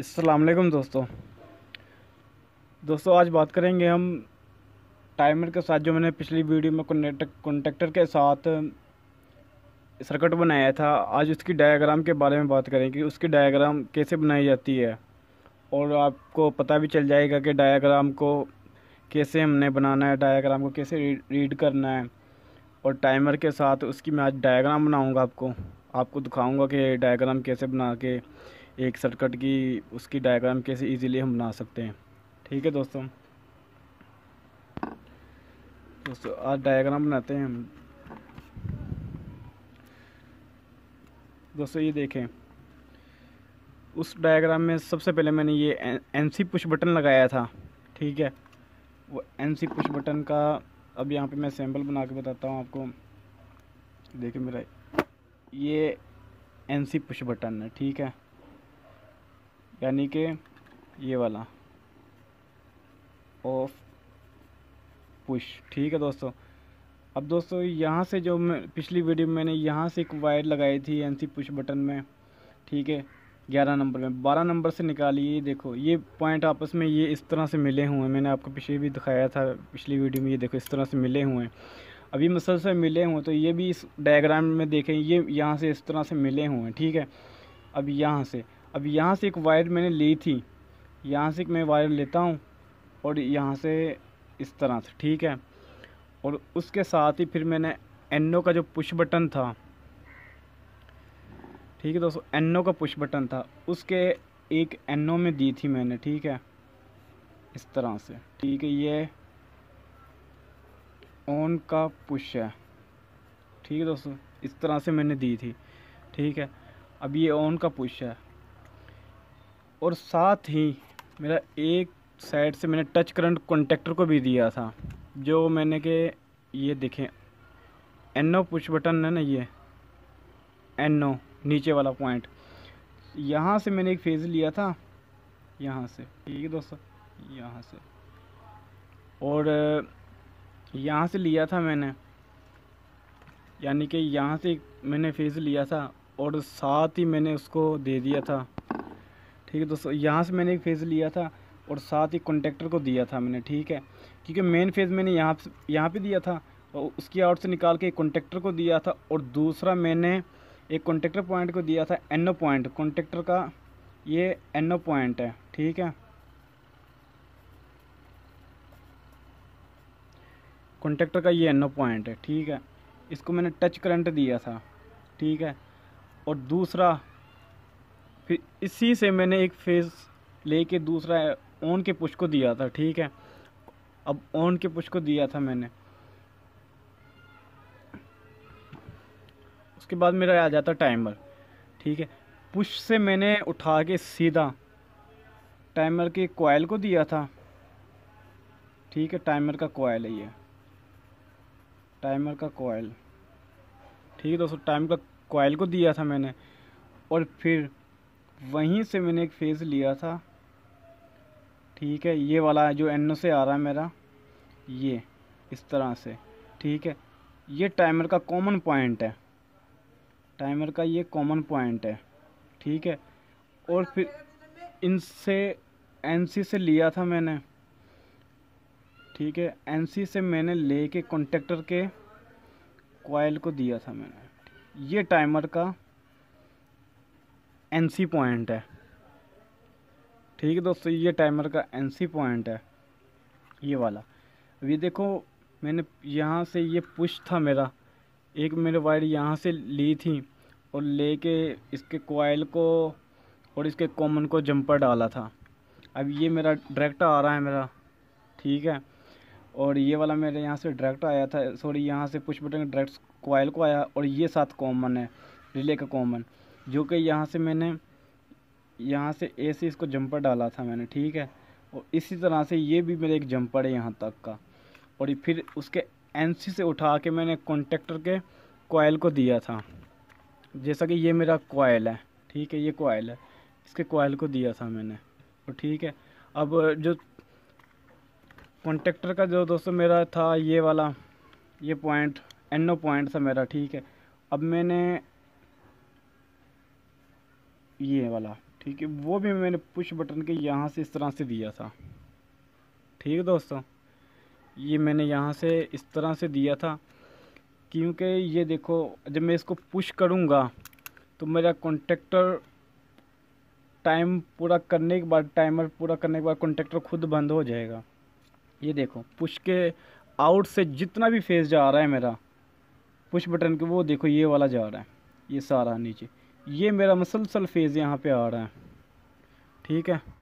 असलकम दोस्तों दोस्तों आज बात करेंगे हम टाइमर के साथ जो मैंने पिछली वीडियो में कॉन्टेक्टर के साथ सर्किट बनाया था आज उसकी डायग्राम के बारे में बात करेंगे उसकी डायग्राम कैसे बनाई जाती है और आपको पता भी चल जाएगा कि डायग्राम को कैसे हमने बनाना है डायग्राम को कैसे रीड करना है और टाइमर के साथ उसकी मैं आज डायग्राम बनाऊँगा आपको आपको दिखाऊँगा कि डायग्राम कैसे बना के एक सर्किट की उसकी डायग्राम कैसे इजीली हम बना सकते हैं ठीक है दोस्तों दोस्तों आज डायग्राम बनाते हैं हम दोस्तों ये देखें उस डायग्राम में सबसे पहले मैंने ये एन सी पुश बटन लगाया था ठीक है वो एन सी पुश बटन का अब यहाँ पे मैं सैम्पल बना के बताता हूँ आपको देखिए मेरा ये एन सी पुश बटन है ठीक है यानी कि ये वाला ऑफ पुश ठीक है दोस्तों अब दोस्तों यहाँ से जो मैं पिछली वीडियो में मैंने यहाँ से एक वायर लगाई थी एनसी पुश बटन में ठीक है ग्यारह नंबर में बारह नंबर से निकाली ये देखो ये पॉइंट आपस में ये इस तरह से मिले हुए हैं मैंने आपको पीछे भी दिखाया था पिछली वीडियो में ये देखो इस तरह से मिले हुए हैं अभी मसल से मिले हुए तो ये भी इस डायग्राम में देखें ये यहाँ से इस तरह से मिले हुए हैं ठीक है अब यहाँ से अब यहाँ से एक वायर मैंने ली थी यहाँ से मैं वायर लेता हूँ और यहाँ से इस तरह से ठीक है और उसके साथ ही फिर मैंने एनओ का जो पुश बटन था ठीक है दोस्तों एनओ का पुश बटन था उसके एक एनओ में दी थी मैंने ठीक है इस तरह से ठीक है ये ऑन का पुश है ठीक है दोस्तों इस तरह से मैंने दी थी ठीक है अब ये ऑन का पुश है और साथ ही मेरा एक साइड से मैंने टच करंट कॉन्टेक्टर को भी दिया था जो मैंने के ये देखे एनो पुश बटन है ना ये एनओ नीचे वाला पॉइंट यहाँ से मैंने एक फेज लिया था यहाँ से ठीक है दोस्तों यहाँ से और यहाँ से लिया था मैंने यानी कि यहाँ से मैंने फेज लिया था और साथ ही मैंने उसको दे दिया था ठीक है दोस्तों यहाँ से मैंने एक फेज़ लिया था और साथ ही कॉन्टेक्टर को दिया था मैंने ठीक है क्योंकि मेन फेज़ मैंने यहाँ यहाँ पर दिया था और उसकी आउट से निकाल के एक कॉन्टेक्टर को दिया था और दूसरा मैंने एक कॉन्टेक्टर पॉइंट को दिया था एनो पॉइंट कॉन्टेक्टर का ये एनो पॉइंट है ठीक है कॉन्टेक्टर का ये एनो पॉइंट है ठीक है इसको मैंने टच करंट दिया था ठीक है और दूसरा फिर इसी से मैंने एक फेस लेके दूसरा ऑन के पुश को दिया था ठीक है अब ऑन के पुश को दिया था मैंने उसके बाद मेरा आ जाता टाइमर ठीक है पुश से मैंने उठा के सीधा टाइमर के कोयल को दिया था ठीक है टाइमर का कोयल है ये टाइमर का कोयल ठीक है दोस्तों टाइम का कोयल को दिया था मैंने और फिर वहीं से मैंने एक फेस लिया था ठीक है ये वाला जो एन से आ रहा है मेरा ये इस तरह से ठीक है ये टाइमर का कॉमन पॉइंट है टाइमर का ये कॉमन पॉइंट है ठीक है और फिर इनसे एनसी से लिया था मैंने ठीक है एनसी से मैंने ले के कॉन्टेक्टर के कोयल को दिया था मैंने ये टाइमर का एन सी पॉइंट है ठीक है दोस्तों ये टाइमर का एन सी पॉइंट है ये वाला अब ये देखो मैंने यहाँ से ये पुश था मेरा एक मेरे वायर यहाँ से ली थी और लेके इसके कोयल को और इसके कॉमन को जंपर डाला था अब ये मेरा डायरेक्ट आ रहा है मेरा ठीक है और ये वाला मेरे यहाँ से डायरेक्ट आया था सॉरी यहाँ से पुश बटन डायरेक्ट कोयल को आया और ये साथ कॉमन है रिले का कॉमन जो कि यहाँ से मैंने यहाँ से ए से इसको जंपर डाला था मैंने ठीक है और इसी तरह से ये भी मेरा एक जंपर है यहाँ तक का और फिर उसके एन से उठा के मैंने कॉन्टेक्टर के कोयल को दिया था जैसा कि ये मेरा कोयल है ठीक है ये कोयल है इसके कोयल को दिया था मैंने और ठीक है अब जो कॉन्टेक्टर का जो दोस्तों मेरा था ये वाला ये पॉइंट एनो पॉइंट था मेरा ठीक है अब मैंने ये वाला ठीक है वो भी मैंने पुश बटन के यहाँ से इस तरह से दिया था ठीक है दोस्तों ये मैंने यहाँ से इस तरह से दिया था क्योंकि ये देखो जब मैं इसको पुश करूँगा तो मेरा कॉन्टेक्टर टाइम पूरा करने के बाद टाइमर पूरा करने के बाद कॉन्टेक्टर खुद बंद हो जाएगा ये देखो पुश के आउट से जितना भी फेस जा रहा है मेरा पुश बटन के वो देखो ये वाला जा रहा है ये सारा नीचे ये मेरा मसलसल फेज़ यहाँ पे आ रहा है ठीक है